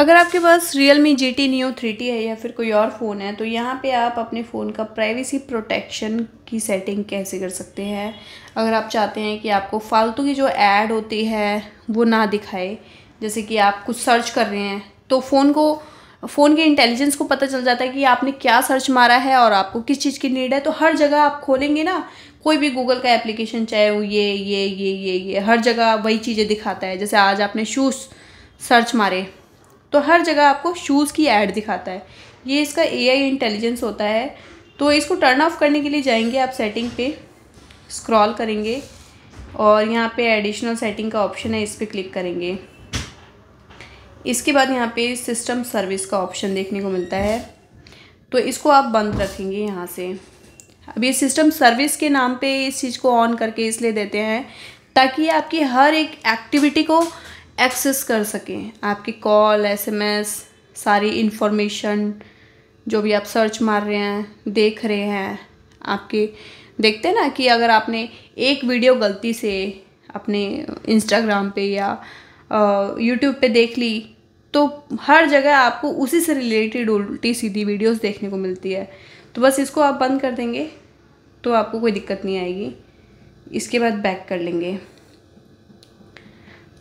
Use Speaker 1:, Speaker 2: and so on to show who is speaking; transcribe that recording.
Speaker 1: अगर आपके पास Realme G T neo three T है या फिर कोई और फ़ोन है तो यहाँ पे आप अपने फ़ोन का प्राइवेसी प्रोटेक्शन की सेटिंग कैसे कर सकते हैं अगर आप चाहते हैं कि आपको फालतू की जो ऐड होती है वो ना दिखाए जैसे कि आप कुछ सर्च कर रहे हैं तो फ़ोन को फ़ोन के इंटेलिजेंस को पता चल जाता है कि आपने क्या सर्च मारा है और आपको किस चीज़ की नीड है तो हर जगह आप खोलेंगे ना कोई भी गूगल का एप्लीकेशन चाहे वो ये ये ये ये ये हर जगह वही चीज़ें दिखाता है जैसे आज आपने शूज़ सर्च मारे तो हर जगह आपको शूज़ की एड दिखाता है ये इसका ए इंटेलिजेंस होता है तो इसको टर्न ऑफ करने के लिए जाएंगे आप सेटिंग पे स्क्रॉल करेंगे और यहाँ पे एडिशनल सेटिंग का ऑप्शन है इस पर क्लिक करेंगे इसके बाद यहाँ पे सिस्टम सर्विस का ऑप्शन देखने को मिलता है तो इसको आप बंद रखेंगे यहाँ से अब ये सिस्टम सर्विस के नाम पे इस चीज़ को ऑन करके इसलिए देते हैं ताकि आपकी हर एक एक्टिविटी को एक्सेस कर सकें आपकी कॉल एसएमएस सारी इन्फॉर्मेशन जो भी आप सर्च मार रहे हैं देख रहे हैं आपके देखते हैं ना कि अगर आपने एक वीडियो गलती से अपने इंस्टाग्राम पे या यूट्यूब पे देख ली तो हर जगह आपको उसी से रिलेटेड उल्टी सीधी वीडियोस देखने को मिलती है तो बस इसको आप बंद कर देंगे तो आपको कोई दिक्कत नहीं आएगी इसके बाद बैक कर लेंगे